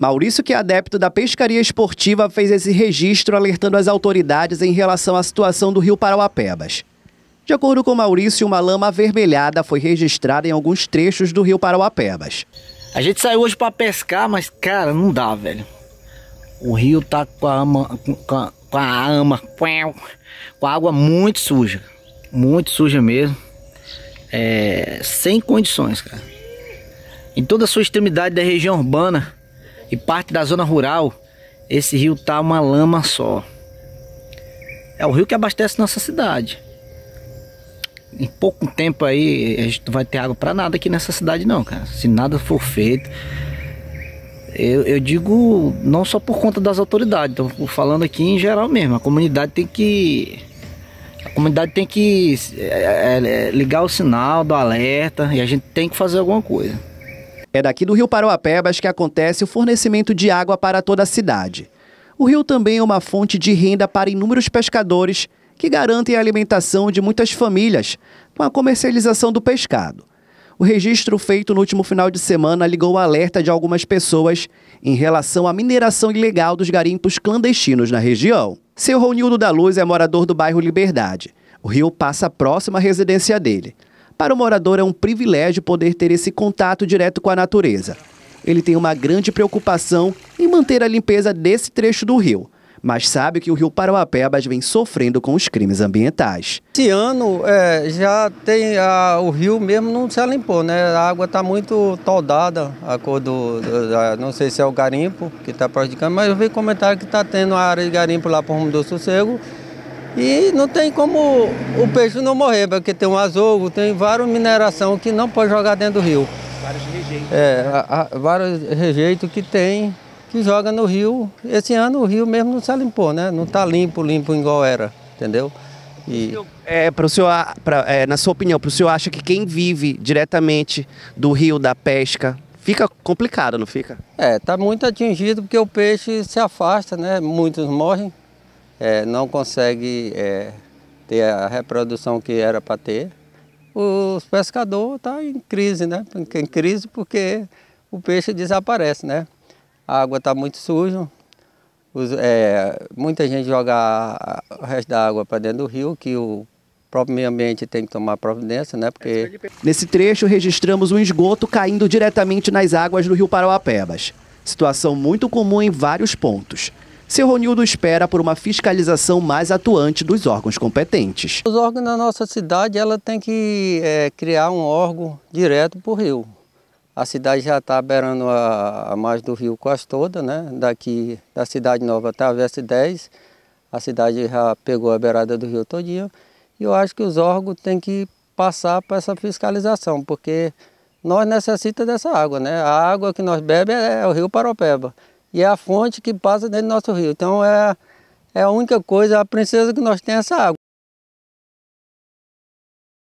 Maurício, que é adepto da pescaria esportiva, fez esse registro alertando as autoridades em relação à situação do rio Parauapebas. De acordo com Maurício, uma lama avermelhada foi registrada em alguns trechos do rio Parauapebas. A gente saiu hoje para pescar, mas cara, não dá, velho. O rio tá com a ama, com a, com a ama, com a água muito suja, muito suja mesmo, é, sem condições, cara. Em toda a sua extremidade da região urbana, e parte da zona rural, esse rio tá uma lama só. É o rio que abastece nossa cidade. Em pouco tempo aí a gente não vai ter água para nada aqui nessa cidade não, cara. Se nada for feito, eu, eu, digo não só por conta das autoridades, estou falando aqui em geral mesmo. A comunidade tem que. A comunidade tem que é, é, é ligar o sinal do alerta e a gente tem que fazer alguma coisa. É daqui do Rio Paroapebas que acontece o fornecimento de água para toda a cidade. O rio também é uma fonte de renda para inúmeros pescadores que garantem a alimentação de muitas famílias com a comercialização do pescado. O registro feito no último final de semana ligou o alerta de algumas pessoas em relação à mineração ilegal dos garimpos clandestinos na região. Seu Ronildo da Luz é morador do bairro Liberdade. O rio passa próximo à residência dele. Para o morador é um privilégio poder ter esse contato direto com a natureza. Ele tem uma grande preocupação em manter a limpeza desse trecho do rio, mas sabe que o rio Parauapebas vem sofrendo com os crimes ambientais. Esse ano é, já tem a, o rio mesmo não se limpou, né? A água está muito toldada, a cor do, do, não sei se é o garimpo que está prejudicando, mas eu vi comentário que está tendo a área de garimpo lá por Rumo do Sossego e não tem como o peixe não morrer, porque tem um azougo tem várias mineração que não pode jogar dentro do rio. Vários rejeitos. É, a, a, vários rejeitos que tem, que joga no rio. Esse ano o rio mesmo não se limpou, né? Não está limpo, limpo igual era, entendeu? E... É, pro senhor, pra, é, na sua opinião, para o senhor acha que quem vive diretamente do rio, da pesca, fica complicado, não fica? É, está muito atingido porque o peixe se afasta, né? Muitos morrem é, não consegue é, ter a reprodução que era para ter. Os pescadores está em crise, né? Em crise porque o peixe desaparece, né? A água está muito suja, os, é, muita gente joga o resto da água para dentro do rio, que o próprio meio ambiente tem que tomar providência, né? Porque... Nesse trecho registramos um esgoto caindo diretamente nas águas do rio Parauapebas. Situação muito comum em vários pontos. Seu Ronildo espera por uma fiscalização mais atuante dos órgãos competentes. Os órgãos da nossa cidade ela tem que é, criar um órgão direto para o rio. A cidade já está beirando a, a margem do rio quase toda, né? daqui da cidade nova até a vs 10, a cidade já pegou a beirada do rio todinho. E eu acho que os órgãos têm que passar para essa fiscalização, porque nós necessitamos dessa água. Né? A água que nós bebemos é, é o rio Paropeba e é a fonte que passa dentro do nosso rio. Então é, é a única coisa, a princesa que nós temos é essa água.